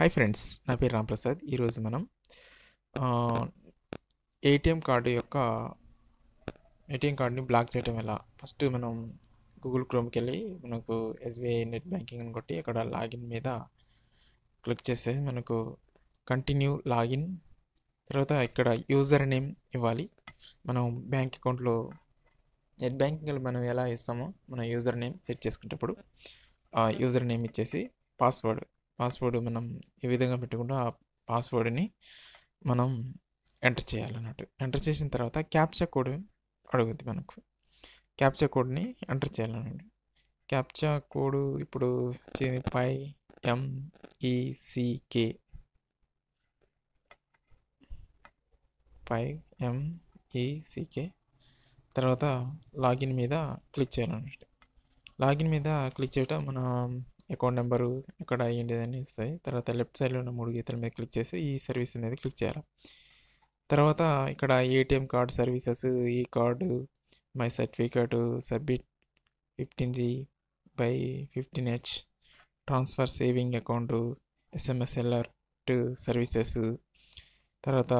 hi friends నా పేరు రాంప్రసాద్ ఈరోజు మనం ఏటీఎం కార్డు యొక్క ఏటీఎం కార్డుని బ్లాక్ చేయడం ఎలా ఫస్ట్ మనం గూగుల్ క్రోమ్కి వెళ్ళి మనకు ఎస్బీఐ నెట్ బ్యాంకింగ్ అని కొట్టి అక్కడ లాగిన్ మీద క్లిక్ చేస్తే మనకు కంటిన్యూ లాగిన్ తర్వాత ఇక్కడ యూజర్ నేమ్ ఇవ్వాలి మనం బ్యాంక్ అకౌంట్లో నెట్ బ్యాంకింగ్ మనం ఎలా ఇస్తామో మన యూజర్ నేమ్ సెట్ చేసుకునేటప్పుడు యూజర్ నేమ్ ఇచ్చేసి పాస్వర్డ్ పాస్వర్డ్ మనం ఏ విధంగా పెట్టుకుంటూ ఆ పాస్వర్డ్ని మనం ఎంటర్ చేయాలన్నట్టు ఎంటర్ చేసిన తర్వాత క్యాప్చా కోడ్ అడుగుద్ది మనకు క్యాప్చా కోడ్ని ఎంటర్ చేయాలనండి క్యాప్చా కోడ్ ఇప్పుడు పై ఎంఈసికే పై ఎంఈసికే తర్వాత లాగిన్ మీద క్లిక్ చేయాలన్నట్టు లాగిన్ మీద క్లిక్ చేయటం మన అకౌంట్ నెంబరు అయ్యింది ఏంటిదని ఇస్తాయి తర్వాత లెఫ్ట్ సైడ్లో ఉన్న మూడు గీతల మీద క్లిక్ చేసి ఈ సర్వీస్ అనేది క్లిక్ చేయాలి తర్వాత ఇక్కడ ఏటీఎం కార్డు సర్వీసెస్ ఈ card my certificate submit fifteen G by fifteen H transfer saving account SMS alert services తర్వాత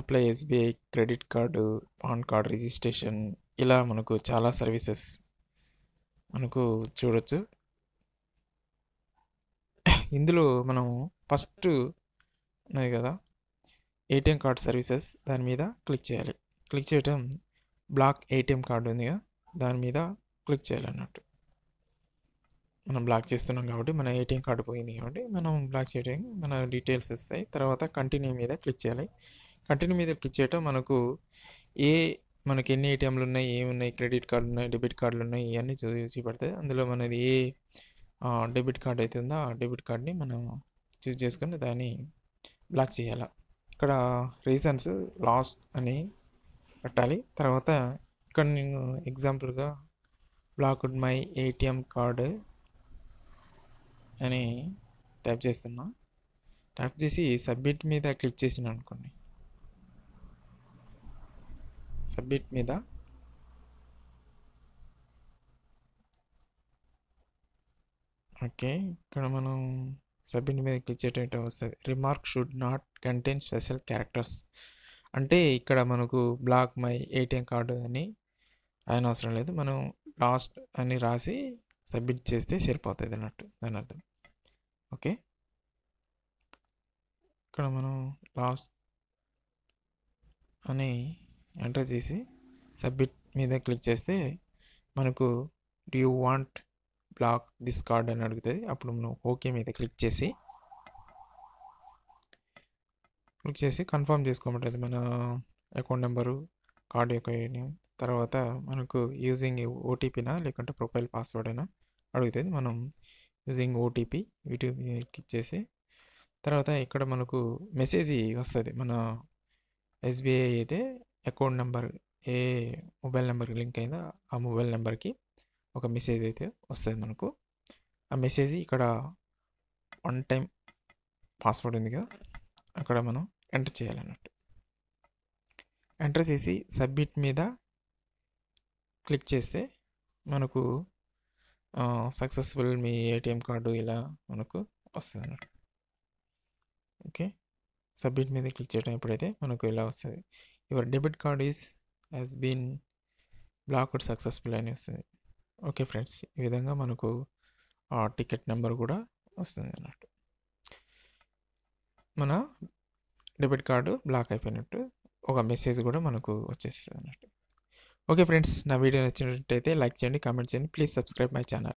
apply SBI credit card PAN card registration ఇలా మనకు చాలా సర్వీసెస్ మనకు చూడొచ్చు ఇందులో మనం ఫస్ట్ ఉన్నాయి కదా ఏటీఎం కార్డ్ సర్వీసెస్ దాని మీద క్లిక్ చేయాలి క్లిక్ చేయటం బ్లాక్ ఏటీఎం కార్డు కదా దాని మీద క్లిక్ చేయాలి అన్నట్టు మనం బ్లాక్ చేస్తున్నాం కాబట్టి మన ఏటీఎం కార్డు పోయింది కాబట్టి మనం బ్లాక్ చేయడం మన డీటెయిల్స్ వస్తాయి తర్వాత కంటిన్యూ మీద క్లిక్ చేయాలి కంటిన్యూ మీద క్లిక్ చేయటం మనకు ఏ మనకి ఎన్ని ఏటీఎంలు ఉన్నాయి ఏమున్నాయి క్రెడిట్ కార్డులు ఉన్నాయి డెబిట్ కార్డులు ఉన్నాయి ఇవన్నీ చూసి చూసి పడతాయి అందులో మనది ఏ డెబిట్ కార్డ్ అయితే ఉందో ఆ డెబిట్ కార్డ్ని మనం చూస్ చేసుకొని దాన్ని బ్లాక్ చేయాలి ఇక్కడ రీజన్స్ లాస్ట్ అని పెట్టాలి తర్వాత ఇక్కడ నేను ఎగ్జాంపుల్గా బ్లాక్డ్ మై ఏటీఎం కార్డు అని ట్యాప్ చేస్తున్నా ట్యాప్ చేసి సబ్మిట్ మీద క్లిక్ చేసిన అనుకోండి సబ్మిట్ మీద ఓకే ఇక్కడ మనం సబ్మిట్ మీద క్లిక్ చేయటం వస్తుంది remark should not contain special characters అంటే ఇక్కడ మనకు బ్లాక్ మై ఏటీఎం కార్డు అని ఆయన అవసరం లేదు మనం లాస్ట్ అని రాసి సబ్మిట్ చేస్తే సరిపోతుంది అన్నట్టు దాని అర్థం ఓకే ఇక్కడ మనం లాస్ట్ అని ఎంటర్ చేసి సబ్మిట్ మీద క్లిక్ చేస్తే మనకు do you want block this card అని అడుగుతుంది అప్పుడు నువ్వు ఓకే మీద క్లిక్ చేసి క్లిక్ చేసి కన్ఫర్మ్ చేసుకోమంటుంది మన అకౌంట్ నెంబరు కార్డ్ యొక్క తర్వాత మనకు యూజింగ్ ఓటీపీనా లేకుంటే ప్రొఫైల్ పాస్వర్డ్ అయినా అడుగుతుంది మనం యూజింగ్ ఓటీపీ వీటి క్లిక్ చేసి తర్వాత ఇక్కడ మనకు మెసేజ్ వస్తుంది మన ఎస్బీఐ అయితే అకౌంట్ నెంబర్ ఏ మొబైల్ నెంబర్కి లింక్ అయిందో ఆ మొబైల్ నెంబర్కి ఒక మెసేజ్ అయితే వస్తుంది మనకు ఆ మెసేజ్ ఇక్కడ వన్ టైం పాస్వర్డ్ ఉంది కదా అక్కడ మనం ఎంటర్ చేయాలన్నట్టు ఎంటర్ చేసి సబ్మిట్ మీద క్లిక్ చేస్తే మనకు సక్సెస్ఫుల్ మీ ఏటీఎం కార్డు ఇలా మనకు వస్తుంది అన్నట్టు ఓకే సబ్మిట్ మీద క్లిక్ చేయడం ఎప్పుడైతే మనకు ఇలా వస్తుంది your debit card is has been blocked successful అని వస్తుంది ఓకే ఫ్రెండ్స్ ఈ విధంగా మనకు ఆ టికెట్ నెంబర్ కూడా వస్తుంది అన్నట్టు మన డెబిట్ కార్డు బ్లాక్ అయిపోయినట్టు ఒక మెసేజ్ కూడా మనకు వచ్చేస్తుంది అన్నట్టు ఓకే ఫ్రెండ్స్ నా వీడియో నచ్చినట్టయితే లైక్ చేయండి కామెంట్ చేయండి ప్లీజ్ సబ్స్క్రైబ్ మై ఛానల్